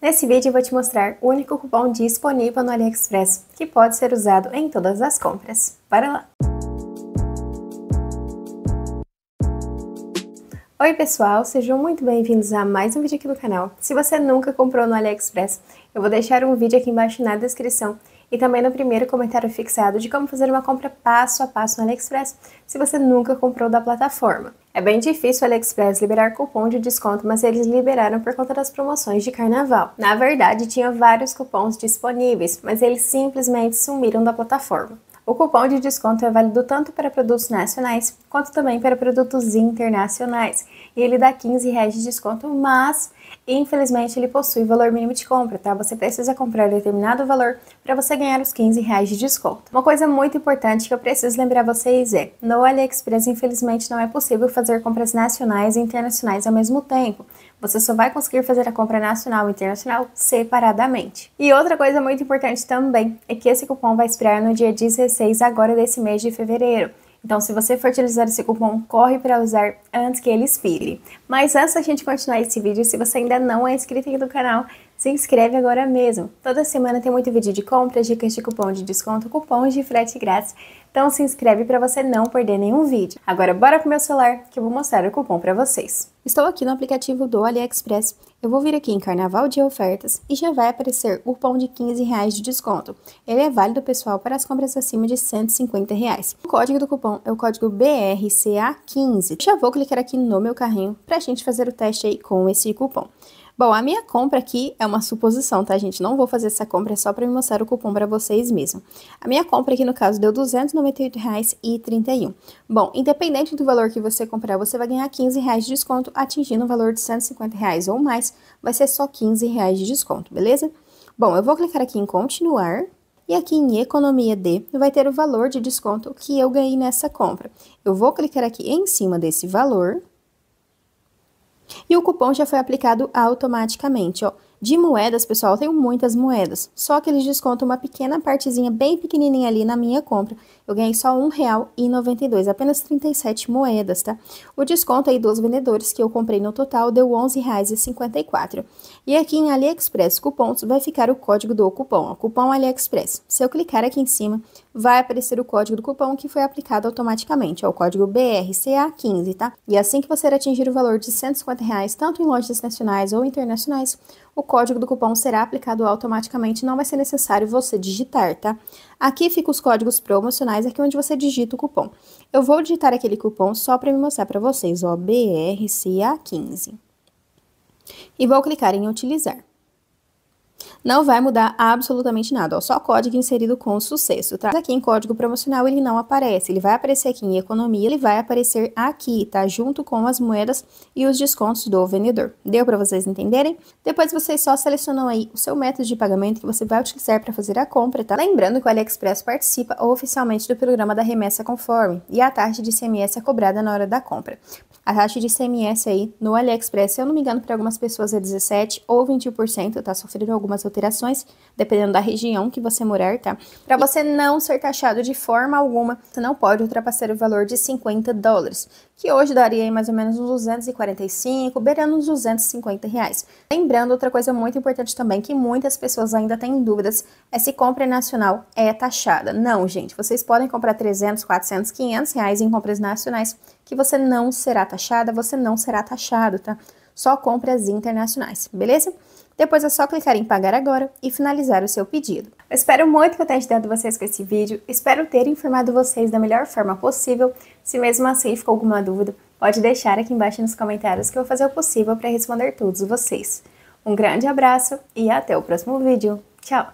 Nesse vídeo eu vou te mostrar o único cupom disponível no AliExpress que pode ser usado em todas as compras. Para lá! Oi pessoal, sejam muito bem-vindos a mais um vídeo aqui no canal. Se você nunca comprou no AliExpress, eu vou deixar um vídeo aqui embaixo na descrição e também no primeiro comentário fixado de como fazer uma compra passo a passo no AliExpress se você nunca comprou da plataforma. É bem difícil o AliExpress liberar cupom de desconto, mas eles liberaram por conta das promoções de carnaval. Na verdade, tinha vários cupons disponíveis, mas eles simplesmente sumiram da plataforma. O cupom de desconto é válido tanto para produtos nacionais quanto também para produtos internacionais. E ele dá 15 reais de desconto, mas Infelizmente, ele possui valor mínimo de compra, tá? Você precisa comprar determinado valor para você ganhar os 15 reais de desconto. Uma coisa muito importante que eu preciso lembrar vocês é, no AliExpress, infelizmente, não é possível fazer compras nacionais e internacionais ao mesmo tempo. Você só vai conseguir fazer a compra nacional e internacional separadamente. E outra coisa muito importante também é que esse cupom vai expirar no dia 16 agora desse mês de fevereiro. Então, se você for utilizar esse cupom, corre para usar antes que ele expire. Mas antes da gente continuar esse vídeo, se você ainda não é inscrito aqui no canal, se inscreve agora mesmo. Toda semana tem muito vídeo de compras, dicas de cupom de desconto, cupons de frete grátis. Então se inscreve para você não perder nenhum vídeo. Agora bora pro meu celular que eu vou mostrar o cupom para vocês. Estou aqui no aplicativo do AliExpress. Eu vou vir aqui em Carnaval de Ofertas e já vai aparecer o cupom de 15 reais de desconto. Ele é válido, pessoal, para as compras acima de 150 reais. O código do cupom é o código BRCA15. Já vou clicar aqui no meu carrinho para a gente fazer o teste aí com esse cupom. Bom, a minha compra aqui é uma suposição, tá, gente? Não vou fazer essa compra, é só para mostrar o cupom para vocês mesmo. A minha compra aqui, no caso, deu R$298,31. Bom, independente do valor que você comprar, você vai ganhar R$15 reais de desconto, atingindo o um valor de R$ reais ou mais, vai ser só R$ reais de desconto, beleza? Bom, eu vou clicar aqui em continuar, e aqui em Economia D vai ter o valor de desconto que eu ganhei nessa compra. Eu vou clicar aqui em cima desse valor e o cupom já foi aplicado automaticamente, ó. De moedas, pessoal, eu tenho muitas moedas, só que eles descontam uma pequena partezinha bem pequenininha ali na minha compra. Eu ganhei só e 1,92, apenas 37 moedas, tá? O desconto aí dos vendedores que eu comprei no total deu R$ reais E aqui em AliExpress Cupons vai ficar o código do cupom, ó, cupom AliExpress. Se eu clicar aqui em cima, vai aparecer o código do cupom que foi aplicado automaticamente, é o código BRCA15, tá? E assim que você atingir o valor de R$ 150, reais, tanto em lojas nacionais ou internacionais, o código do cupom será aplicado automaticamente, não vai ser necessário você digitar, tá? Aqui ficam os códigos promocionais, aqui é onde você digita o cupom. Eu vou digitar aquele cupom só para me mostrar para vocês, ó, BRCA15. E vou clicar em utilizar. Não vai mudar absolutamente nada, ó, só código inserido com sucesso, tá? Aqui em código promocional ele não aparece, ele vai aparecer aqui em economia, ele vai aparecer aqui, tá? Junto com as moedas e os descontos do vendedor. Deu para vocês entenderem? Depois vocês só selecionam aí o seu método de pagamento que você vai utilizar para fazer a compra, tá? Lembrando que o AliExpress participa oficialmente do programa da remessa conforme e a taxa de CMS é cobrada na hora da compra. A taxa de CMS aí no AliExpress, se eu não me engano, para algumas pessoas é 17 ou 21%, tá? Sofrendo algum algumas alterações, dependendo da região que você morar, tá? Para você não ser taxado de forma alguma, você não pode ultrapassar o valor de 50 dólares, que hoje daria aí mais ou menos uns 245, beirando uns 250 reais. Lembrando, outra coisa muito importante também, que muitas pessoas ainda têm dúvidas, é se compra nacional é taxada. Não, gente, vocês podem comprar 300, 400, 500 reais em compras nacionais, que você não será taxada, você não será taxado, tá? só compras internacionais, beleza? Depois é só clicar em pagar agora e finalizar o seu pedido. Eu espero muito que eu tenha ajudado vocês com esse vídeo, espero ter informado vocês da melhor forma possível. Se mesmo assim ficou alguma dúvida, pode deixar aqui embaixo nos comentários que eu vou fazer o possível para responder todos vocês. Um grande abraço e até o próximo vídeo. Tchau!